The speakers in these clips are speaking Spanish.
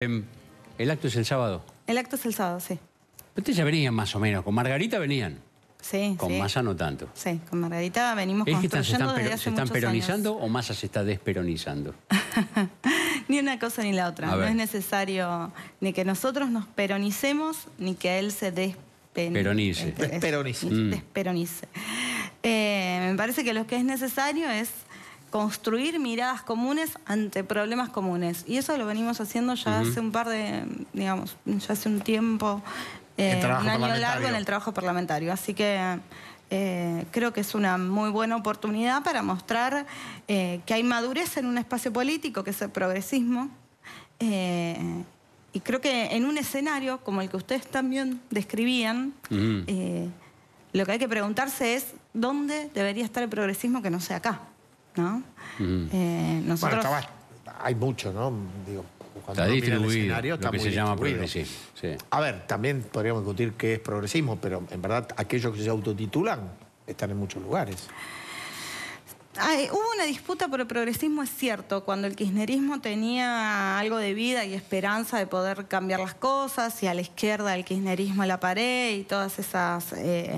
Em, el acto es el sábado. El acto es el sábado, sí. ya venían más o menos, con Margarita venían. Sí, Con Massa no tanto. Sí, con Margarita venimos ¿Es que están, se están, están peronizando o Massa se está desperonizando? ni una cosa ni la otra. No es necesario ni que nosotros nos peronicemos ni que él se desperonice. Desperonice. Mm. desperonice. Eh, me parece que lo que es necesario es construir miradas comunes ante problemas comunes. Y eso lo venimos haciendo ya hace un par de, digamos, ya hace un tiempo, eh, un año largo en el trabajo parlamentario. Así que eh, creo que es una muy buena oportunidad para mostrar eh, que hay madurez en un espacio político, que es el progresismo. y creo que en un escenario como el que ustedes también describían, lo que hay que preguntarse es dónde debería estar el progresismo que no sea acá. ¿no? Eh, nosotros... hay mucho, ¿no? cuando está distribuido, está se llama progresismo. A ver, también podríamos discutir qué es progresismo, pero en verdad aquellos que se autotitulan están en muchos lugares. hubo una disputa por el progresismo, es cierto, cuando el kirchnerismo tenía algo de vida y esperanza de poder cambiar las cosas, y a la izquierda el kirchnerismo la pared y todas esas eh,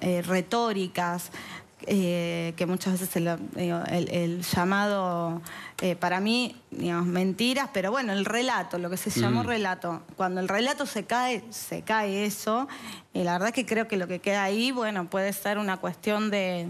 eh, retóricas eh, que muchas veces el, llamado, eh, para mí, digamos, mentiras, pero bueno, el relato, lo que se llamó mm. relato. Cuando el relato se cae, se cae eso. Y eh, la verdad es que creo que lo que queda ahí, bueno, puede ser una cuestión de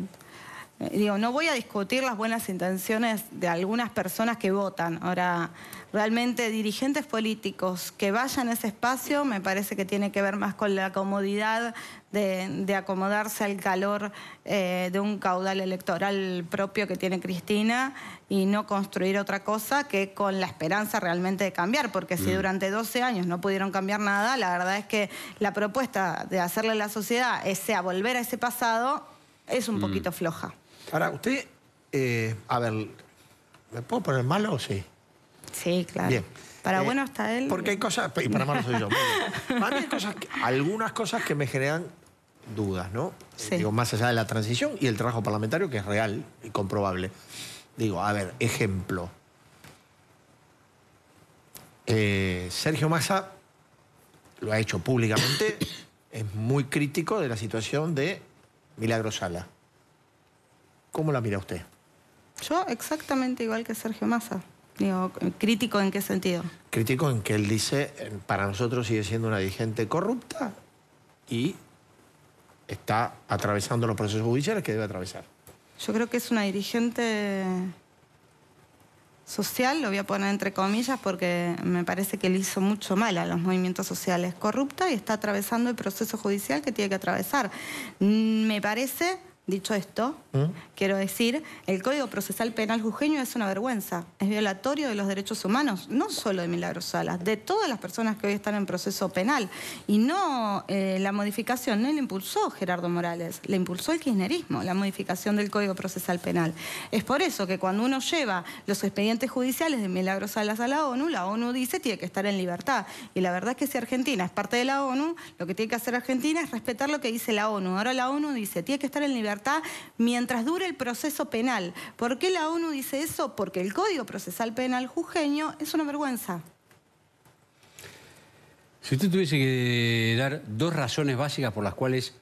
eh, digo, no voy a discutir las buenas intenciones de algunas personas que votan. Ahora, realmente dirigentes políticos que vayan a ese espacio me parece que tiene que ver más con la comodidad de, acomodarse al calor eh, de un caudal electoral propio que tiene Cristina y no construir otra cosa que con la esperanza realmente de cambiar, porque si mm. durante 12 años no pudieron cambiar nada, la verdad es que la propuesta de hacerle a la sociedad es eh, sea volver a ese pasado es un mm. poquito floja. Ahora, usted, eh, a ver, ¿me puedo poner malo o sí? Sí, claro. Bien. Para eh, bueno está él. Porque hay cosas, y para malo soy yo. cosas, algunas cosas que me generan dudas, ¿no? Sí. Digo, más allá de la transición y el trabajo parlamentario, que es real y comprobable. Digo, a ver, ejemplo. Eh, Sergio Massa lo ha hecho públicamente, es muy crítico de la situación de Milagro Sala. ¿Cómo la mira usted? Yo exactamente igual que Sergio Massa. Digo, crítico en qué sentido? Crítico en que él dice, para nosotros sigue siendo una dirigente corrupta y está atravesando los procesos judiciales que debe atravesar. Yo creo que es una dirigente social, lo voy a poner entre comillas porque me parece que le hizo mucho mal a los movimientos sociales, corrupta y está atravesando el proceso judicial que tiene que atravesar. Mm, me parece Dicho esto, ¿Mm? quiero decir, el Código Procesal Penal jujeño es una vergüenza, es violatorio de los derechos humanos, no solo de Milagros Salas, de todas las personas que hoy están en proceso penal. Y no, eh, la modificación no la impulsó Gerardo Morales, la impulsó el kirchnerismo, la modificación del Código Procesal Penal. Es por eso que cuando uno lleva los expedientes judiciales de Milagros Salas a la ONU, la ONU dice tiene que estar en libertad. Y la verdad es que si Argentina es parte de la ONU, lo que tiene que hacer Argentina es respetar lo que dice la ONU. Ahora la ONU dice tiene que estar en libertad mientras dure el proceso penal. ¿Por qué la ONU dice eso? Porque el Código Procesal Penal jujeño es una vergüenza. Si usted tuviese que dar dos razones básicas por las cuales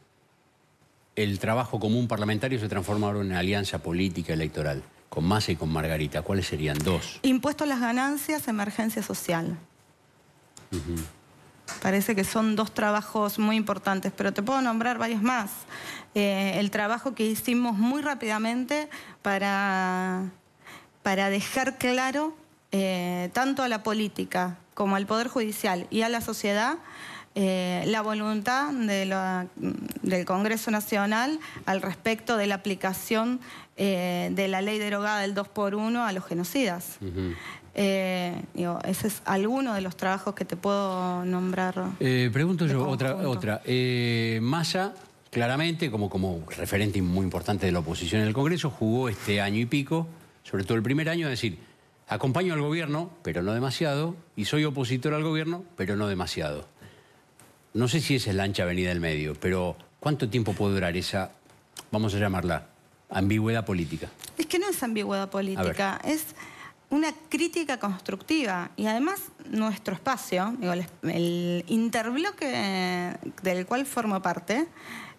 el trabajo común parlamentario se transforma ahora en alianza política electoral, con Massa y con Margarita, ¿cuáles serían dos? Impuesto a las ganancias, emergencia social. Parece que son dos trabajos muy importantes, pero te puedo nombrar varios más. Eh, el trabajo que hicimos muy rápidamente para, para dejar claro eh, tanto a la política como al Poder Judicial y a la sociedad eh, la voluntad del Congreso Nacional al respecto de la aplicación de la ley derogada del 2 x 1 a los genocidas. Eh, ese es alguno de los trabajos que te puedo nombrar. Eh, pregunto yo otra. otra. Eh, Massa, claramente, como, como referente muy importante de la oposición en el Congreso, jugó este año y pico, sobre todo el primer año, a decir, acompaño al gobierno, pero no demasiado, y soy opositor al gobierno, pero no demasiado. No sé si esa es la ancha avenida del medio, pero ¿cuánto tiempo puede durar esa, vamos a llamarla, ambigüedad política? Es que no es ambigüedad política, es una crítica constructiva y además nuestro espacio, el, interbloque del cual formo parte,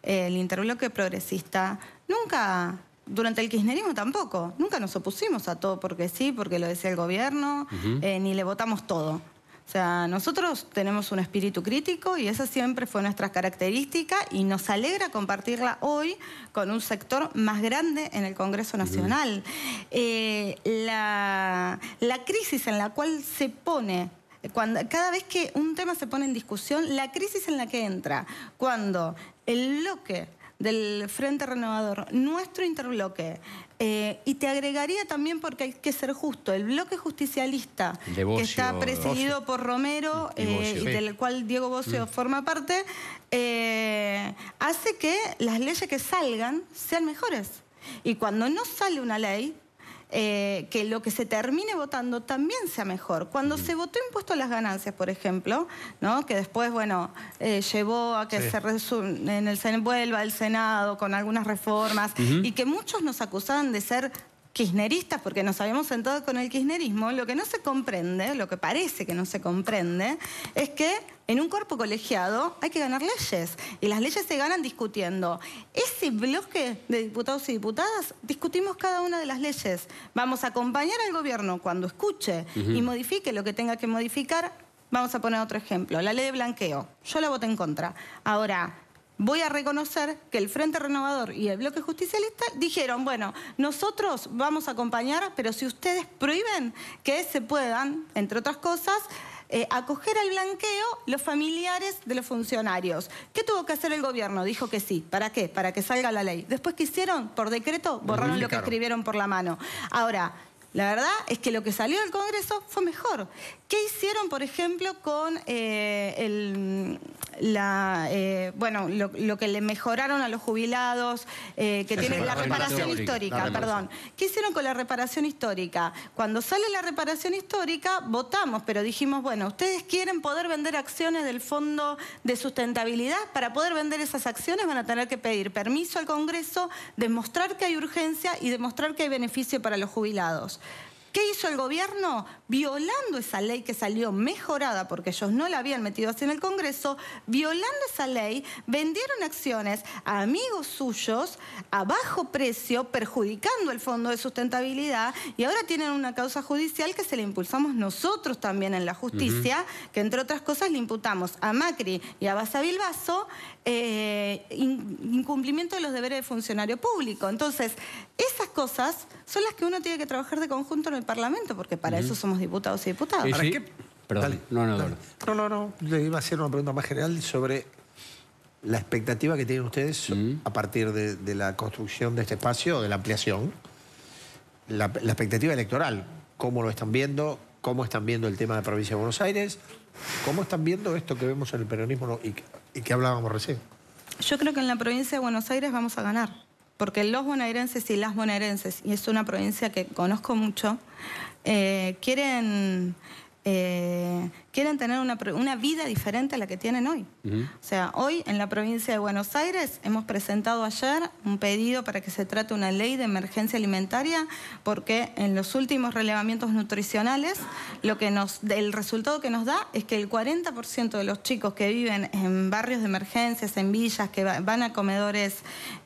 el interbloque progresista, nunca, durante el kirchnerismo tampoco, nunca nos opusimos a todo porque sí, porque lo decía el gobierno, eh, ni le votamos todo. O sea, nosotros tenemos un espíritu crítico y esa siempre fue nuestra característica y nos alegra compartirla hoy con un sector más grande en el Congreso Nacional. Eh, la, crisis en la cual se pone cuando, cada vez que un tema se pone en discusión, la crisis en la que entra, cuando el bloque del Frente Renovador, nuestro interbloque. Eh, y te agregaría también, porque hay que ser justo, el bloque justicialista que está presidido por Romero eh, y, del cual Diego Bocio mm. forma parte, eh, hace que las leyes que salgan sean mejores. Y cuando no sale una ley, eh, que lo que se termine votando también sea mejor. Cuando se votó impuesto a las ganancias, por ejemplo, ¿no? que después, bueno, eh, llevó a que se resume, en el, vuelva el Senado con algunas reformas y que muchos nos acusaban de ser kirchneristas, porque nos habíamos sentado con el kirchnerismo, lo que no se comprende, lo que parece que no se comprende, es que en un cuerpo colegiado hay que ganar leyes. Y las leyes se ganan discutiendo. Ese bloque de diputados y diputadas, discutimos cada una de las leyes. Vamos a acompañar al gobierno cuando escuche y modifique lo que tenga que modificar. Vamos a poner otro ejemplo, la ley de blanqueo. Yo la voto en contra. Ahora, voy a reconocer que el Frente Renovador y el Bloque Justicialista dijeron, bueno, nosotros vamos a acompañar, pero si ustedes prohíben que se puedan, entre otras cosas, eh, acoger al blanqueo los familiares de los funcionarios. ¿Qué tuvo que hacer el gobierno? Dijo que sí. ¿Para qué? Para que salga la ley. Después, ¿qué hicieron? Por decreto, borraron lo que escribieron por la mano. Ahora, la verdad es que lo que salió del Congreso fue mejor. ¿Qué hicieron, por ejemplo, con eh, el, la, eh, bueno, lo, que le mejoraron a los jubilados, eh, que tienen la reparación histórica, perdón. ¿Qué hicieron con la reparación histórica? Cuando sale la reparación histórica, votamos, pero dijimos, bueno, ustedes quieren poder vender acciones del Fondo de Sustentabilidad, para poder vender esas acciones van a tener que pedir permiso al Congreso, demostrar que hay urgencia y demostrar que hay beneficio para los jubilados. ¿Qué hizo el gobierno? violando esa ley que salió mejorada porque ellos no la habían metido así en el Congreso, violando esa ley, vendieron acciones a amigos suyos a bajo precio, perjudicando el Fondo de Sustentabilidad y ahora tienen una causa judicial que se le impulsamos nosotros también en la justicia, que entre otras cosas le imputamos a Macri y a Baza Bilbaso eh, incumplimiento de los deberes de funcionario público. Entonces, esas cosas son las que uno tiene que trabajar de conjunto en el Parlamento, porque para eso somos diputados y diputadas. Perdón. no, no, no, no, no. Le iba a hacer una pregunta más general sobre la expectativa que tienen ustedes a partir de, la construcción de este espacio, de la ampliación, la, expectativa electoral, cómo lo están viendo, cómo están viendo el tema de la provincia de Buenos Aires, cómo están viendo esto que vemos en el peronismo y, y que hablábamos recién. Yo creo que en la provincia de Buenos Aires vamos a ganar porque los bonaerenses y las bonaerenses, y es una provincia que conozco mucho, eh, quieren eh, quieren tener una, vida diferente a la que tienen hoy. O sea, hoy en la provincia de Buenos Aires hemos presentado ayer un pedido para que se trate una ley de emergencia alimentaria porque en los últimos relevamientos nutricionales lo que nos, el resultado que nos da es que el 40% de los chicos que viven en barrios de emergencias, en villas, que van a comedores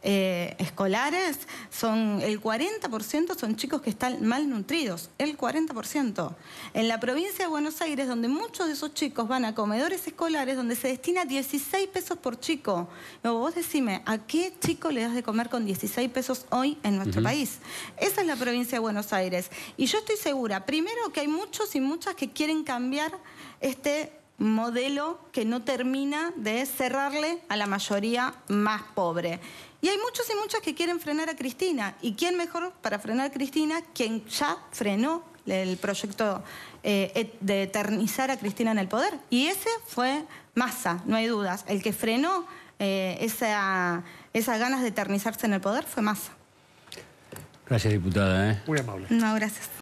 eh, escolares, son el 40% son chicos que están mal nutridos. el 40%. En la provincia de Buenos Aires, donde muchos muchos de esos chicos van a comedores escolares donde se destina 16 pesos por chico. Luego vos decime, ¿a qué chico le das de comer con 16 pesos hoy en nuestro país? Esa es la provincia de Buenos Aires. Y yo estoy segura, primero, que hay muchos y muchas que quieren cambiar este modelo que no termina de cerrarle a la mayoría más pobre. Y hay muchos y muchas que quieren frenar a Cristina. ¿Y quién mejor para frenar a Cristina? Quien ya frenó el proyecto eh, de eternizar a Cristina en el poder. Y ese fue Massa, no hay dudas. El que frenó eh, esas ganas de eternizarse en el poder fue Massa. Gracias, diputada. ¿eh? Muy amable. No, gracias.